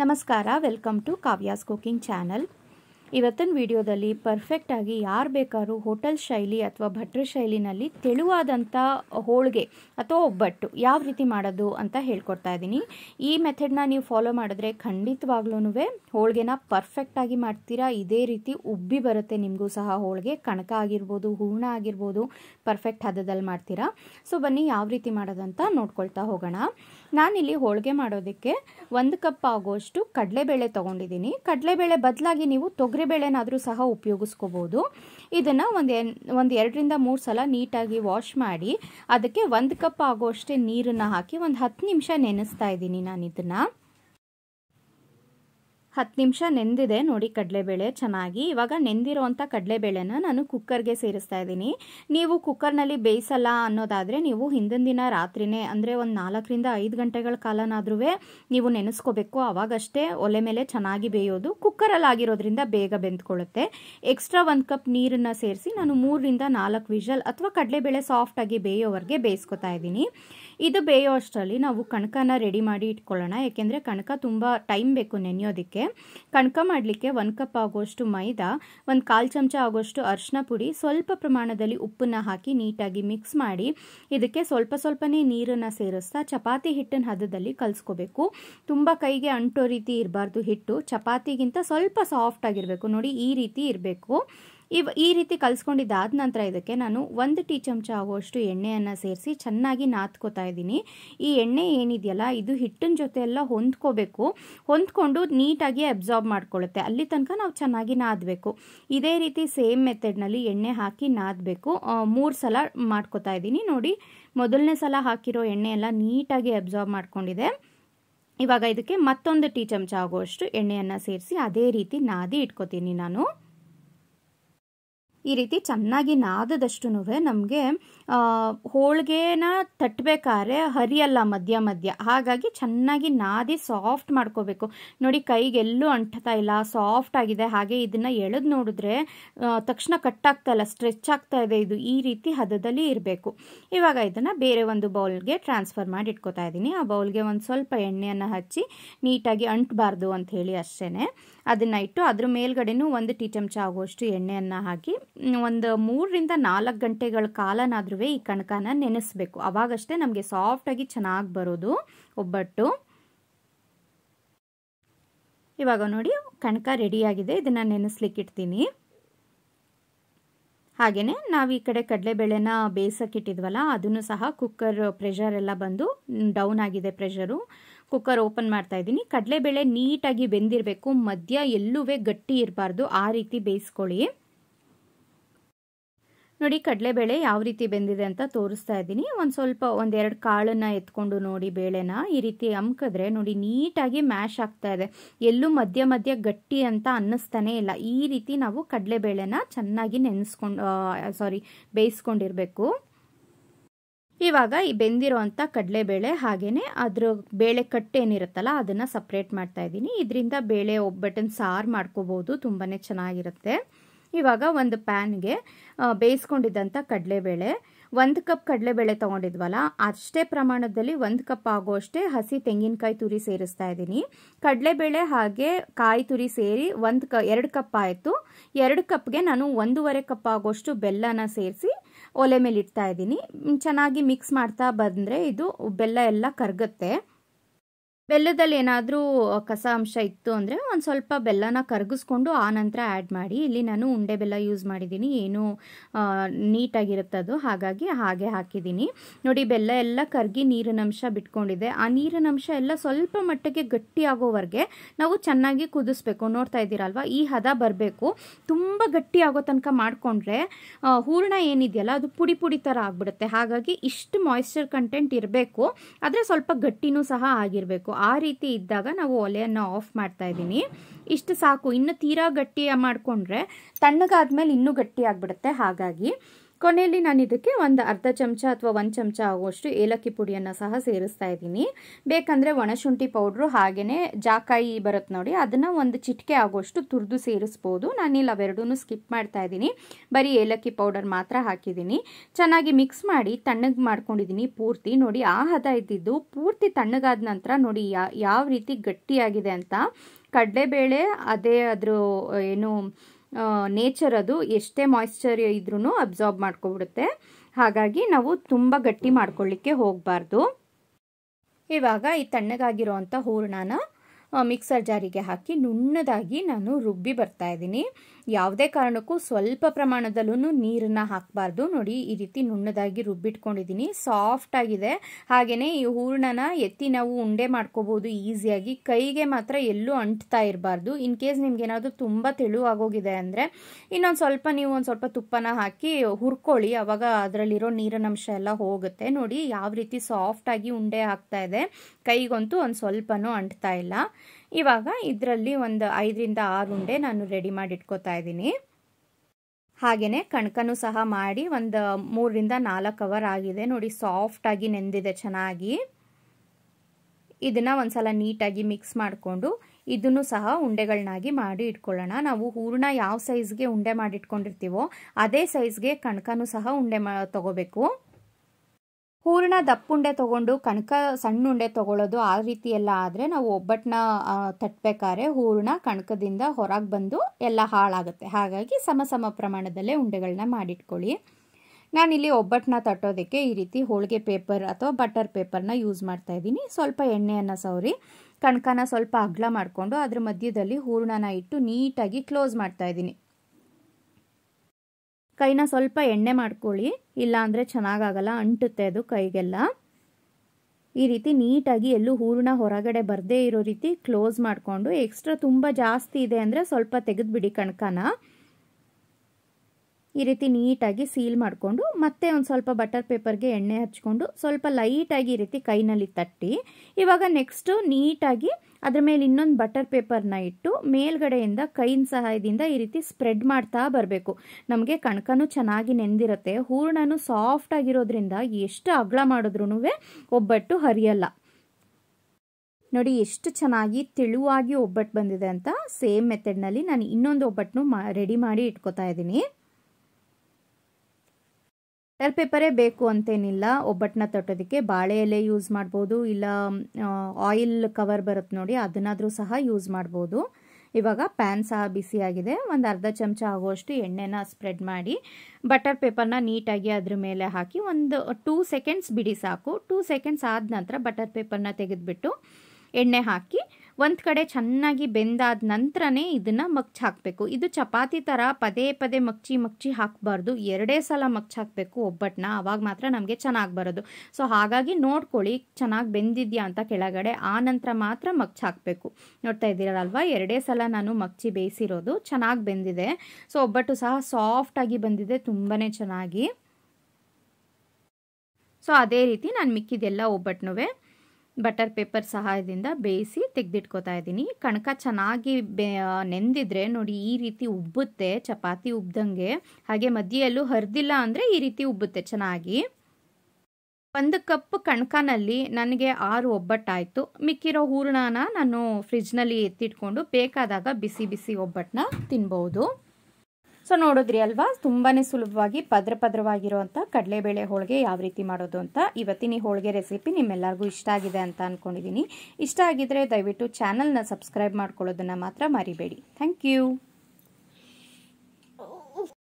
ನಮಸ್ಕಾರ welcome to Kavya's cooking channel ಇವತ್ತಿನ ವಿಡಿಯೋದಲ್ಲಿ ಪರ್ಫೆಕ್ಟಾಗಿ ಯಾರು ಬೇಕಾದ್ರೂ ಹೋಟೆಲ್ ಶೈಲಿ ಅಥವಾ ಭಟ್ರ ಶೈಲಿನಲ್ಲಿ ತೆಳುವಾದಂಥ ಹೋಳಿಗೆ ಅಥವಾ ಒಬ್ಬಟ್ಟು ಯಾವ ರೀತಿ ಮಾಡೋದು ಅಂತ ಹೇಳ್ಕೊಡ್ತಾ ಇದ್ದೀನಿ ಈ ಮೆಥಡ್ನ ನೀವು ಫಾಲೋ ಮಾಡಿದ್ರೆ ಖಂಡಿತವಾಗ್ಲೂ ಹೋಳಿಗೆನ ಪರ್ಫೆಕ್ಟಾಗಿ ಮಾಡ್ತೀರಾ ಇದೇ ರೀತಿ ಉಬ್ಬಿ ಬರುತ್ತೆ ನಿಮಗೂ ಸಹ ಹೋಳಿಗೆ ಕಣಕ ಆಗಿರ್ಬೋದು ಹೂರ್ಣ ಆಗಿರ್ಬೋದು ಪರ್ಫೆಕ್ಟ್ ಹದದಲ್ಲಿ ಮಾಡ್ತೀರಾ ಸೊ ಬನ್ನಿ ಯಾವ ರೀತಿ ಮಾಡೋದಂತ ನೋಡ್ಕೊಳ್ತಾ ಹೋಗೋಣ ನಾನಿಲ್ಲಿ ಹೋಳಿಗೆ ಮಾಡೋದಕ್ಕೆ ಒಂದು ಕಪ್ ಆಗೋಷ್ಟು ಕಡಲೆಬೇಳೆ ತೊಗೊಂಡಿದ್ದೀನಿ ಕಡಲೆಬೇಳೆ ಬದಲಾಗಿ ನೀವು ತೊಗರಿಬೇಳೆನಾದರೂ ಸಹ ಉಪಯೋಗಿಸ್ಕೋಬೋದು ಇದನ್ನು ಒಂದು ಒಂದು ಎರಡರಿಂದ ಮೂರು ಸಲ ನೀಟಾಗಿ ವಾಶ್ ಮಾಡಿ ಅದಕ್ಕೆ ಒಂದು ಕಪ್ ಆಗೋಷ್ಟೇ ನೀರನ್ನು ಹಾಕಿ ಒಂದು ಹತ್ತು ನಿಮಿಷ ನೆನೆಸ್ತಾ ಇದ್ದೀನಿ ನಾನು ಇದನ್ನು ಹತ್ತು ನಿಮಿಷ ನೆಂದಿದೆ ನೋಡಿ ಕಡಲೆಬೇಳೆ ಚೆನ್ನಾಗಿ ಇವಾಗ ನೆಂದಿರೋವಂಥ ಕಡಲೆಬೇಳೆನ ನಾನು ಕುಕ್ಕರ್ಗೆ ಸೇರಿಸ್ತಾ ಇದ್ದೀನಿ ನೀವು ಕುಕ್ಕರ್ನಲ್ಲಿ ಬೇಯಿಸಲ್ಲ ಅನ್ನೋದಾದರೆ ನೀವು ಹಿಂದಿನ ದಿನ ರಾತ್ರಿನೇ ಅಂದರೆ ಒಂದು ನಾಲ್ಕರಿಂದ ಐದು ಗಂಟೆಗಳ ಕಾಲನಾದರೂ ನೀವು ನೆನೆಸ್ಕೋಬೇಕು ಆವಾಗಷ್ಟೇ ಒಲೆ ಮೇಲೆ ಚೆನ್ನಾಗಿ ಬೇಯೋದು ಕುಕ್ಕರಲ್ಲಿ ಆಗಿರೋದ್ರಿಂದ ಬೇಗ ಬೆಂದ್ಕೊಳ್ಳುತ್ತೆ ಎಕ್ಸ್ಟ್ರಾ ಒಂದು ಕಪ್ ನೀರನ್ನು ಸೇರಿಸಿ ನಾನು ಮೂರರಿಂದ ನಾಲ್ಕು ವಿಷಲ್ ಅಥವಾ ಕಡಲೆಬೇಳೆ ಸಾಫ್ಟಾಗಿ ಬೇಯೋವರೆಗೆ ಬೇಯಿಸ್ಕೊತಾ ಇದ್ದೀನಿ ಇದು ಬೇಯೋ ಅಷ್ಟರಲ್ಲಿ ನಾವು ಕಣಕನ ರೆಡಿ ಮಾಡಿ ಇಟ್ಕೊಳ್ಳೋಣ ಯಾಕೆಂದರೆ ಕಣಕ ತುಂಬ ಟೈಮ್ ಬೇಕು ನೆನೆಯೋದಕ್ಕೆ ಕಣಕ ಮಾಡಲಿಕ್ಕೆ ಒಂದು ಕಪ್ ಆಗೋಷ್ಟು ಮೈದಾ ಒಂದು ಕಾಲು ಚಮಚ ಆಗೋಷ್ಟು ಅರಿಶಿನ ಪುಡಿ ಸ್ವಲ್ಪ ಪ್ರಮಾಣದಲ್ಲಿ ಉಪ್ಪನ್ನು ಹಾಕಿ ನೀಟಾಗಿ ಮಿಕ್ಸ್ ಮಾಡಿ ಇದಕ್ಕೆ ಸ್ವಲ್ಪ ಸ್ವಲ್ಪನೇ ನೀರನ್ನು ಸೇರಿಸ್ತಾ ಚಪಾತಿ ಹಿಟ್ಟಿನ ಹದದಲ್ಲಿ ಕಲಿಸ್ಕೋಬೇಕು ತುಂಬ ಕೈಗೆ ಅಂಟೋ ರೀತಿ ಇರಬಾರ್ದು ಹಿಟ್ಟು ಚಪಾತಿಗಿಂತ ಸ್ವಲ್ಪ ಸಾಫ್ಟ್ ಆಗಿರಬೇಕು ನೋಡಿ ಈ ರೀತಿ ಇರಬೇಕು ಇವ್ ಈ ರೀತಿ ಕಲಿಸ್ಕೊಂಡಿದ್ದಾದ ನಂತರ ಇದಕ್ಕೆ ನಾನು ಒಂದು ಟೀ ಚಮಚ ಆಗುವಷ್ಟು ಎಣ್ಣೆಯನ್ನು ಸೇರಿಸಿ ಚೆನ್ನಾಗಿ ನಾತ್ಕೋತಾ ಇದ್ದೀನಿ ಈ ಎಣ್ಣೆ ಏನಿದೆಯಲ್ಲ ಇದು ಹಿಟ್ಟಿನ ಜೊತೆ ಎಲ್ಲ ಹೊಂದ್ಕೋಬೇಕು ಹೊಂದ್ಕೊಂಡು ನೀಟಾಗಿ ಅಬ್ಸಾರ್ಬ್ ಮಾಡ್ಕೊಳ್ಳುತ್ತೆ ಅಲ್ಲಿ ತನಕ ನಾವು ಚೆನ್ನಾಗಿ ನಾದಬೇಕು ಇದೇ ರೀತಿ ಸೇಮ್ ಮೆಥಡ್ನಲ್ಲಿ ಎಣ್ಣೆ ಹಾಕಿ ನಾದಬೇಕು ಮೂರು ಸಲ ಮಾಡ್ಕೋತಾ ಇದ್ದೀನಿ ನೋಡಿ ಮೊದಲನೇ ಸಲ ಹಾಕಿರೋ ಎಣ್ಣೆ ಎಲ್ಲ ನೀಟಾಗಿ ಅಬ್ಸಾರ್ಬ್ ಮಾಡ್ಕೊಂಡಿದೆ ಇವಾಗ ಇದಕ್ಕೆ ಮತ್ತೊಂದು ಟೀ ಚಮಚ ಆಗುವಷ್ಟು ಎಣ್ಣೆಯನ್ನು ಸೇರಿಸಿ ಅದೇ ರೀತಿ ನಾದಿ ಇಟ್ಕೋತೀನಿ ನಾನು ಈ ರೀತಿ ಚೆನ್ನಾಗಿ ನಾದದಷ್ಟು ನಮಗೆ ಹೋಳಿಗೆನ ತಟ್ಟಬೇಕಾದ್ರೆ ಹರಿಯಲ್ಲ ಮಧ್ಯ ಮಧ್ಯ ಹಾಗಾಗಿ ಚೆನ್ನಾಗಿ ನಾದಿ ಸಾಫ್ಟ್ ಮಾಡ್ಕೋಬೇಕು ನೋಡಿ ಕೈಗೆಲ್ಲೂ ಅಂಟತಾ ಇಲ್ಲ ಸಾಫ್ಟ್ ಆಗಿದೆ ಹಾಗೆ ಇದನ್ನು ಎಳೆದು ನೋಡಿದ್ರೆ ತಕ್ಷಣ ಕಟ್ ಆಗ್ತಾ ಇಲ್ಲ ಸ್ಟ್ರೆಚ್ ಆಗ್ತಾ ಇದೆ ಇದು ಈ ರೀತಿ ಹದದಲ್ಲಿ ಇರಬೇಕು ಇವಾಗ ಇದನ್ನು ಬೇರೆ ಒಂದು ಬೌಲ್ಗೆ ಟ್ರಾನ್ಸ್ಫರ್ ಮಾಡಿ ಇಟ್ಕೋತಾ ಇದ್ದೀನಿ ಆ ಬೌಲ್ಗೆ ಒಂದು ಸ್ವಲ್ಪ ಎಣ್ಣೆಯನ್ನು ಹಚ್ಚಿ ನೀಟಾಗಿ ಅಂಟಬಾರ್ದು ಅಂತ ಹೇಳಿ ಅಷ್ಟೇ ಅದನ್ನು ಇಟ್ಟು ಅದ್ರ ಮೇಲ್ಗಡೆನೂ ಒಂದು ಟೀ ಚಮಚ ಆಗುವಷ್ಟು ಎಣ್ಣೆಯನ್ನು ಹಾಕಿ ಒಂದು ಮೂರರಿಂದ ನಾಲ್ಕು ಗಂಟೆಗಳ ಕಾಲನಾದ್ರೂ ಈ ಕಣಕನ ನೆನೆಸ್ಬೇಕು ಅವಾಗಷ್ಟೇ ನಮಗೆ ಸಾಫ್ಟಾಗಿ ಚೆನ್ನಾಗಿ ಬರೋದು ಒಬ್ಬಟ್ಟು ಇವಾಗ ನೋಡಿ ಕಣಕ ರೆಡಿಯಾಗಿದೆ ಇದನ್ನು ನೆನೆಸ್ಲಿಕ್ಕೆ ಇಡ್ತೀನಿ ಹಾಗೆಯೇ ನಾವು ಈ ಕಡೆ ಕಡಲೆಬೇಳೆನ ಬೇಯಿಸೋಕ್ಕಿಟ್ಟಿದ್ವಲ್ಲ ಅದನ್ನು ಸಹ ಕುಕ್ಕರ್ ಪ್ರೆಷರ್ ಎಲ್ಲ ಬಂದು ಡೌನ್ ಆಗಿದೆ ಪ್ರೆಷರು ಕುಕ್ಕರ್ ಓಪನ್ ಮಾಡ್ತಾ ಇದ್ದೀನಿ ಕಡಲೆಬೇಳೆ ನೀಟಾಗಿ ಬೆಂದಿರಬೇಕು ಮಧ್ಯ ಎಲ್ಲೂ ಗಟ್ಟಿ ಇರಬಾರ್ದು ಆ ರೀತಿ ಬೇಯಿಸ್ಕೊಳ್ಳಿ ನೋಡಿ ಕಡಲೆಬೇಳೆ ಯಾವ ರೀತಿ ಬೆಂದಿದೆ ಅಂತ ತೋರಿಸ್ತಾ ಇದ್ದೀನಿ ಒಂದು ಸ್ವಲ್ಪ ಒಂದೆರಡು ಕಾಳನ್ನು ಎತ್ಕೊಂಡು ನೋಡಿ ಬೇಳೆನ ಈ ರೀತಿ ಅಮ್ಕಿದ್ರೆ ನೋಡಿ ನೀಟಾಗಿ ಮ್ಯಾಶ್ ಆಗ್ತಾ ಇದೆ ಎಲ್ಲೂ ಮಧ್ಯ ಮಧ್ಯ ಗಟ್ಟಿ ಅಂತ ಅನ್ನಿಸ್ತಾನೆ ಇಲ್ಲ ಈ ರೀತಿ ನಾವು ಕಡಲೆಬೇಳೆನ ಚೆನ್ನಾಗಿ ನೆನೆಸ್ಕೊಂಡು ಸಾರಿ ಬೇಯಿಸ್ಕೊಂಡಿರಬೇಕು ಇವಾಗ ಈ ಬೆಂದಿರೋವಂಥ ಕಡಲೆಬೇಳೆ ಹಾಗೇ ಅದ್ರ ಬೇಳೆ ಕಟ್ಟೇನಿರುತ್ತಲ್ಲ ಅದನ್ನು ಸಪ್ರೇಟ್ ಮಾಡ್ತಾ ಇದ್ದೀನಿ ಇದರಿಂದ ಬೇಳೆ ಒಬ್ಬಟ್ಟನ್ನು ಸಾರು ಮಾಡ್ಕೋಬೋದು ತುಂಬಾ ಚೆನ್ನಾಗಿರುತ್ತೆ ಇವಾಗ ಒಂದು ಪ್ಯಾನ್ಗೆ ಬೇಯಿಸ್ಕೊಂಡಿದ್ದಂಥ ಕಡಲೆಬೇಳೆ ಒಂದು ಕಪ್ ಕಡಲೆಬೇಳೆ ತೊಗೊಂಡಿದ್ವಲ್ಲ ಅಷ್ಟೇ ಪ್ರಮಾಣದಲ್ಲಿ ಒಂದು ಕಪ್ ಆಗೋಷ್ಟೇ ಹಸಿ ತೆಂಗಿನಕಾಯಿ ತುರಿ ಸೇರಿಸ್ತಾ ಇದ್ದೀನಿ ಕಡಲೆಬೇಳೆ ಹಾಗೆ ಕಾಯಿ ತುರಿ ಸೇರಿ ಒಂದು ಕ ಎರಡು ಕಪ್ ಆಯಿತು ಎರಡು ಕಪ್ಗೆ ನಾನು ಒಂದೂವರೆ ಕಪ್ ಆಗೋಷ್ಟು ಬೆಲ್ಲನ ಸೇರಿಸಿ ಒಲೆ ಮೇಲೆ ಇಡ್ತಾ ಇದ್ದೀನಿ ಚೆನ್ನಾಗಿ ಮಿಕ್ಸ್ ಮಾಡ್ತಾ ಬಂದರೆ ಇದು ಬೆಲ್ಲ ಎಲ್ಲ ಕರಗುತ್ತೆ ಬೆಲ್ಲದಲ್ಲಿ ಏನಾದರೂ ಕಸ ಅಂಶ ಇತ್ತು ಅಂದರೆ ಒಂದು ಸ್ವಲ್ಪ ಬೆಲ್ಲನ ಕರಗಿಸ್ಕೊಂಡು ಆ ನಂತರ ಆ್ಯಡ್ ಮಾಡಿ ಇಲ್ಲಿ ನಾನು ಉಂಡೆ ಬೆಲ್ಲ ಯೂಸ್ ಮಾಡಿದ್ದೀನಿ ಏನು ನೀಟಾಗಿರುತ್ತೆ ಅದು ಹಾಗಾಗಿ ಹಾಗೆ ಹಾಕಿದ್ದೀನಿ ನೋಡಿ ಬೆಲ್ಲ ಎಲ್ಲ ಕರಗಿ ನೀರಿನ ಅಂಶ ಬಿಟ್ಕೊಂಡಿದೆ ಆ ನೀರಿನ ಅಂಶ ಎಲ್ಲ ಸ್ವಲ್ಪ ಮಟ್ಟಿಗೆ ಗಟ್ಟಿ ಆಗೋವರೆಗೆ ನಾವು ಚೆನ್ನಾಗಿ ಕುದಿಸ್ಬೇಕು ನೋಡ್ತಾ ಇದ್ದೀರಲ್ವ ಈ ಹದ ಬರಬೇಕು ತುಂಬ ಗಟ್ಟಿ ಆಗೋ ತನಕ ಮಾಡಿಕೊಂಡ್ರೆ ಹೂರಣ ಏನಿದೆಯಲ್ಲ ಅದು ಪುಡಿ ಪುಡಿ ಥರ ಆಗಿಬಿಡುತ್ತೆ ಹಾಗಾಗಿ ಇಷ್ಟು ಮಾಯಿಶ್ಚರ್ ಕಂಟೆಂಟ್ ಇರಬೇಕು ಆದರೆ ಸ್ವಲ್ಪ ಗಟ್ಟಿನೂ ಸಹ ಆಗಿರಬೇಕು ಆ ರೀತಿ ಇದ್ದಾಗ ನಾವು ಒಲೆಯನ್ನು ಆಫ್ ಮಾಡ್ತಾ ಇದ್ದೀನಿ ಇಷ್ಟು ಸಾಕು ಇನ್ನು ತೀರಾ ಗಟ್ಟಿ ಮಾಡಿಕೊಂಡ್ರೆ ತಣ್ಣಗಾದ್ಮೇಲೆ ಇನ್ನೂ ಗಟ್ಟಿ ಆಗಿಬಿಡುತ್ತೆ ಹಾಗಾಗಿ ಕೊನೆಯಲ್ಲಿ ನಾನು ಇದಕ್ಕೆ ಒಂದು ಅರ್ಧ ಚಮಚ ಅಥವಾ ಒಂದು ಚಮಚ ಆಗುವಷ್ಟು ಏಲಕ್ಕಿ ಪುಡಿಯನ್ನು ಸಹ ಸೇರಿಸ್ತಾ ಇದ್ದೀನಿ ಬೇಕಂದರೆ ಒಣಶುಂಠಿ ಪೌಡ್ರು ಹಾಗೆಯೇ ಜಾಕಾಯಿ ಬರುತ್ತೆ ನೋಡಿ ಅದನ್ನು ಒಂದು ಚಿಟಿಕೆ ಆಗುವಷ್ಟು ತುರಿದು ಸೇರಿಸ್ಬೋದು ನಾನಿಲ್ಲಿ ಅವೆರಡೂ ಸ್ಕಿಪ್ ಮಾಡ್ತಾ ಇದ್ದೀನಿ ಬರೀ ಏಲಕ್ಕಿ ಪೌಡರ್ ಮಾತ್ರ ಹಾಕಿದ್ದೀನಿ ಚೆನ್ನಾಗಿ ಮಿಕ್ಸ್ ಮಾಡಿ ತಣ್ಣಗೆ ಮಾಡ್ಕೊಂಡಿದ್ದೀನಿ ಪೂರ್ತಿ ನೋಡಿ ಆ ಹದ ಇದ್ದಿದ್ದು ಪೂರ್ತಿ ತಣ್ಣಗಾದ ನಂತರ ನೋಡಿ ಯಾವ ರೀತಿ ಗಟ್ಟಿಯಾಗಿದೆ ಅಂತ ಕಡಲೆಬೇಳೆ ಅದೇ ಅದರ ಏನು ನೇಚರ್ ಅದು ಎಷ್ಟೇ ಮಾಯಿಶ್ಚರ್ ಇದ್ರೂ ಅಬ್ಸಾರ್ಬ್ ಮಾಡ್ಕೊಬಿಡುತ್ತೆ ಹಾಗಾಗಿ ನಾವು ತುಂಬ ಗಟ್ಟಿ ಮಾಡ್ಕೊಳ್ಳಿಕ್ಕೆ ಹೋಗಬಾರ್ದು ಇವಾಗ ಈ ಅಂಥ ಹೂರಣನ ಮಿಕ್ಸರ್ ಜಾರಿಗೆ ಹಾಕಿ ನುಣ್ಣದಾಗಿ ನಾನು ರುಬ್ಬಿ ಬರ್ತಾ ಇದ್ದೀನಿ ಯಾವುದೇ ಕಾರಣಕ್ಕೂ ಸ್ವಲ್ಪ ಪ್ರಮಾಣದಲ್ಲೂ ನೀರನ್ನು ಹಾಕಬಾರ್ದು ನೋಡಿ ಈ ರೀತಿ ನುಣ್ಣದಾಗಿ ರುಬ್ಬಿಟ್ಕೊಂಡಿದ್ದೀನಿ ಸಾಫ್ಟ್ ಆಗಿದೆ ಹಾಗೆಯೇ ಈ ಹೂರ್ಣನ ಎತ್ತಿ ನಾವು ಉಂಡೆ ಮಾಡ್ಕೋಬೋದು ಈಸಿಯಾಗಿ ಕೈಗೆ ಮಾತ್ರ ಎಲ್ಲೂ ಅಂಟ್ತಾ ಇರಬಾರ್ದು ಇನ್ ಕೇಸ್ ನಿಮ್ಗೆ ಏನಾದರೂ ತುಂಬ ತೆಳುವಾಗೋಗಿದೆ ಅಂದರೆ ಇನ್ನೊಂದು ಸ್ವಲ್ಪ ನೀವು ಒಂದು ಸ್ವಲ್ಪ ತುಪ್ಪನ ಹಾಕಿ ಹುರ್ಕೊಳ್ಳಿ ಅವಾಗ ಅದರಲ್ಲಿರೋ ನೀರಿನ ಅಂಶ ಎಲ್ಲ ಹೋಗುತ್ತೆ ನೋಡಿ ಯಾವ ರೀತಿ ಸಾಫ್ಟಾಗಿ ಉಂಡೆ ಹಾಕ್ತಾ ಇದೆ ಕೈಗಂತೂ ಒಂದು ಸ್ವಲ್ಪನೂ ಅಂಟ್ತಾ ಇಲ್ಲ ಇವಾಗ ಇದರಲ್ಲಿ ಒಂದು ಐದರಿಂದ ಆರು ಉಂಡೆ ನಾನು ರೆಡಿ ಮಾಡಿ ಇಟ್ಕೋತಾ ಇದ್ದೀನಿ ಹಾಗೆಯೇ ಕಣಕನೂ ಸಹ ಮಾಡಿ ಒಂದು ಮೂರರಿಂದ ನಾಲ್ಕು ಅವರ್ ಆಗಿದೆ ನೋಡಿ ಸಾಫ್ಟಾಗಿ ನೆಂದಿದೆ ಚೆನ್ನಾಗಿ ಇದನ್ನು ಒಂದ್ಸಲ ನೀಟಾಗಿ ಮಿಕ್ಸ್ ಮಾಡಿಕೊಂಡು ಇದನ್ನು ಸಹ ಉಂಡೆಗಳನ್ನಾಗಿ ಮಾಡಿ ಇಟ್ಕೊಳ್ಳೋಣ ನಾವು ಹೂರ್ಣ ಯಾವ ಸೈಜ್ಗೆ ಉಂಡೆ ಮಾಡಿಟ್ಕೊಂಡಿರ್ತೀವೋ ಅದೇ ಸೈಜ್ಗೆ ಕಣಕನೂ ಸಹ ಉಂಡೆ ಮಾ ತಗೋಬೇಕು ಹೂರಣ ದಪ್ಪುಂಡೆ ತಗೊಂಡು ಕಣಕ ಸಣ್ಣ ಉಂಡೆ ತಗೊಳ್ಳೋದು ಆ ರೀತಿ ಎಲ್ಲ ಆದರೆ ನಾವು ಒಬ್ಬಟ್ಟನ್ನ ತಟ್ಟಬೇಕಾದ್ರೆ ಹೂರಣ ಕಣಕದಿಂದ ಹೊರಗೆ ಬಂದು ಎಲ್ಲ ಹಾಳಾಗುತ್ತೆ ಹಾಗಾಗಿ ಸಮ ಸಮ ಪ್ರಮಾಣದಲ್ಲೇ ಉಂಡೆಗಳನ್ನ ಮಾಡಿಟ್ಕೊಳ್ಳಿ ನಾನಿಲ್ಲಿ ಒಬ್ಬಟ್ಟನ್ನ ತಟ್ಟೋದಕ್ಕೆ ಈ ರೀತಿ ಹೋಳಿಗೆ ಪೇಪರ್ ಅಥವಾ ಬಟರ್ ಪೇಪರ್ನ ಯೂಸ್ ಮಾಡ್ತಾ ಇದ್ದೀನಿ ಸ್ವಲ್ಪ ಎಣ್ಣೆಯನ್ನು ಸವರಿ ಕಣಕನ ಸ್ವಲ್ಪ ಅಗ್ಲ ಮಾಡಿಕೊಂಡು ಅದ್ರ ಮಧ್ಯದಲ್ಲಿ ಹೂರಣನ ಇಟ್ಟು ನೀಟಾಗಿ ಕ್ಲೋಸ್ ಮಾಡ್ತಾ ಕೈನ ಸ್ವಲ್ಪ ಎಣ್ಣೆ ಮಾಡ್ಕೊಳ್ಳಿ ಇಲ್ಲಾಂದರೆ ಚೆನ್ನಾಗಾಗಲ್ಲ ಅಂಟುತ್ತೆ ಅದು ಕೈಗೆಲ್ಲ ಈ ರೀತಿ ನೀಟಾಗಿ ಎಲ್ಲೂ ಹೂರಣ ಹೊರಗಡೆ ಬರದೇ ಇರೋ ರೀತಿ ಕ್ಲೋಸ್ ಮಾಡಿಕೊಂಡು ಎಕ್ಸ್ಟ್ರಾ ತುಂಬ ಜಾಸ್ತಿ ಇದೆ ಅಂದರೆ ಸ್ವಲ್ಪ ತೆಗೆದುಬಿಡಿ ಕಣಕನ ಈ ರೀತಿ ನೀಟಾಗಿ ಸೀಲ್ ಮಾಡಿಕೊಂಡು ಮತ್ತೆ ಒಂದು ಸ್ವಲ್ಪ ಬಟರ್ ಪೇಪರ್ಗೆ ಎಣ್ಣೆ ಹಚ್ಕೊಂಡು ಸ್ವಲ್ಪ ಲೈಟಾಗಿ ಈ ರೀತಿ ಕೈನಲ್ಲಿ ತಟ್ಟಿ ಇವಾಗ ನೆಕ್ಸ್ಟು ನೀಟಾಗಿ ಅದ್ರ ಮೇಲೆ ಇನ್ನೊಂದು ಬಟರ್ ಪೇಪರ್ನ ಇಟ್ಟು ಮೇಲ್ಗಡೆಯಿಂದ ಕೈನ ಸಹಾಯದಿಂದ ಈ ರೀತಿ ಸ್ಪ್ರೆಡ್ ಮಾಡ್ತಾ ಬರಬೇಕು ನಮಗೆ ಕಣಕನೂ ಚೆನ್ನಾಗಿ ನೆಂದಿರುತ್ತೆ ಹೂರ್ಣನೂ ಸಾಫ್ಟ್ ಆಗಿರೋದ್ರಿಂದ ಎಷ್ಟು ಅಗಲ ಮಾಡಿದ್ರೂ ಒಬ್ಬಟ್ಟು ಹರಿಯಲ್ಲ ನೋಡಿ ಎಷ್ಟು ಚೆನ್ನಾಗಿ ತೆಳುವಾಗಿ ಒಬ್ಬಟ್ಟು ಬಂದಿದೆ ಅಂತ ಸೇಮ್ ಮೆಥಡ್ನಲ್ಲಿ ನಾನು ಇನ್ನೊಂದು ಒಬ್ಬಟ್ಟನ್ನು ಮಾ ರೆಡಿ ಮಾಡಿ ಇಟ್ಕೋತಾ ಇದ್ದೀನಿ ಟಾಯ್ಲ್ ಪೇಪರೇ ಬೇಕು ಅಂತೇನಿಲ್ಲ ಒಬ್ಬಟ್ಟನ್ನ ತೊಟ್ಟೋದಕ್ಕೆ ಬಾಳೆ ಎಲೆ ಯೂಸ್ ಮಾಡ್ಬೋದು ಇಲ್ಲ ಆಯಿಲ್ ಕವರ್ ಬರುತ್ತೆ ನೋಡಿ ಅದನ್ನಾದರೂ ಸಹ ಯೂಸ್ ಮಾಡ್ಬೋದು ಇವಾಗ ಪ್ಯಾನ್ ಸಹ ಬಿಸಿಯಾಗಿದೆ ಒಂದು ಅರ್ಧ ಚಮಚ ಆಗುವಷ್ಟು ಎಣ್ಣೆನ ಸ್ಪ್ರೆಡ್ ಮಾಡಿ ಬಟರ್ ಪೇಪರ್ನ ನೀಟಾಗಿ ಅದ್ರ ಮೇಲೆ ಹಾಕಿ ಒಂದು ಟೂ ಸೆಕೆಂಡ್ಸ್ ಬಿಡಿ ಸಾಕು ಟೂ ಸೆಕೆಂಡ್ಸ್ ಆದ ನಂತರ ಬಟರ್ ಪೇಪರ್ನ ತೆಗೆದುಬಿಟ್ಟು ಎಣ್ಣೆ ಹಾಕಿ ಒಂದು ಕಡೆ ಚೆನ್ನಾಗಿ ಬೆಂದಾದ ನಂತರನೇ ಇದನ್ನು ಮಗ್ಚಿ ಹಾಕಬೇಕು ಇದು ಚಪಾತಿ ಥರ ಪದೇ ಪದೇ ಮಗ್ಚಿ ಮಗ್ಚಿ ಹಾಕಬಾರ್ದು ಎರಡೇ ಸಲ ಮಗ್ಚಿ ಹಾಕಬೇಕು ಒಬ್ಬಟ್ಟನ್ನ ಆವಾಗ ಮಾತ್ರ ನಮಗೆ ಚೆನ್ನಾಗಿ ಬರೋದು ಸೊ ಹಾಗಾಗಿ ನೋಡ್ಕೊಳ್ಳಿ ಚೆನ್ನಾಗಿ ಬೆಂದಿದ್ಯಾ ಅಂತ ಕೆಳಗಡೆ ಆ ನಂತರ ಮಾತ್ರ ಮಗ್ಚ ಹಾಕಬೇಕು ನೋಡ್ತಾ ಇದ್ದೀರಲ್ವಾ ಎರಡೇ ಸಲ ನಾನು ಮಗ್ಚಿ ಬೇಯಿಸಿರೋದು ಚೆನ್ನಾಗಿ ಬೆಂದಿದೆ ಸೊ ಒಬ್ಬಟ್ಟು ಸಹ ಸಾಫ್ಟಾಗಿ ಬಂದಿದೆ ತುಂಬಾ ಚೆನ್ನಾಗಿ ಸೊ ಅದೇ ರೀತಿ ನಾನು ಮಿಕ್ಕಿದೆಲ್ಲ ಒಬ್ಬಟ್ಟನೂ ಬಟರ್ ಪೇಪರ್ ಸಹಾಯದಿಂದ ಬೇಯಿಸಿ ತೆಗೆದಿಟ್ಕೋತಾ ಇದ್ದೀನಿ ಕಣಕ ಚೆನ್ನಾಗಿ ಬೆ ನೆಂದಿದ್ರೆ ನೋಡಿ ಈ ರೀತಿ ಉಬ್ಬುತ್ತೆ ಚಪಾತಿ ಉಬ್ಬದಂಗೆ ಹಾಗೆ ಮಧ್ಯೆಯಲ್ಲೂ ಹರಿದಿಲ್ಲ ಅಂದರೆ ಈ ರೀತಿ ಉಬ್ಬುತ್ತೆ ಚೆನ್ನಾಗಿ ಒಂದು ಕಪ್ ಕಣಕನಲ್ಲಿ ನನಗೆ ಆರು ಒಬ್ಬಟ್ಟಾಯಿತು ಮಿಕ್ಕಿರೋ ಹೂರಣನ ನಾನು ಫ್ರಿಜ್ನಲ್ಲಿ ಎತ್ತಿಟ್ಕೊಂಡು ಬೇಕಾದಾಗ ಬಿಸಿ ಬಿಸಿ ಒಬ್ಬಟ್ಟನ್ನ ತಿನ್ಬೋದು ಸೊ ನೋಡಿದ್ರಿ ಅಲ್ವಾ ತುಂಬಾ ಸುಲಭವಾಗಿ ಪದ್ರ ಪದ್ರವಾಗಿರುವಂಥ ಕಡಲೆಬೇಳೆ ಹೋಳಿಗೆ ಯಾವ ರೀತಿ ಮಾಡೋದು ಅಂತ ಇವತ್ತಿನ ಈ ಹೋಳಿಗೆ ರೆಸಿಪಿ ನಿಮ್ಮೆಲ್ಲರಿಗೂ ಇಷ್ಟ ಆಗಿದೆ ಅಂತ ಅಂದ್ಕೊಂಡಿದ್ದೀನಿ ಇಷ್ಟ ಆಗಿದ್ರೆ ದಯವಿಟ್ಟು ಚಾನಲ್ನ ಸಬ್ಸ್ಕ್ರೈಬ್ ಮಾಡ್ಕೊಳ್ಳೋದನ್ನು ಮಾತ್ರ ಮರಿಬೇಡಿ ಥ್ಯಾಂಕ್ ಯು